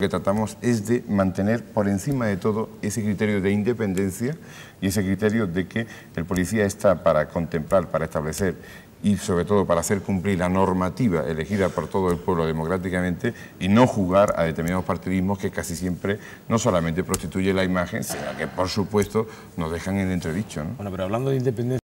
Lo que tratamos es de mantener por encima de todo ese criterio de independencia y ese criterio de que el policía está para contemplar, para establecer y sobre todo para hacer cumplir la normativa elegida por todo el pueblo democráticamente y no jugar a determinados partidismos que casi siempre no solamente prostituye la imagen, sino que por supuesto nos dejan en entredicho. Bueno, pero hablando de independencia...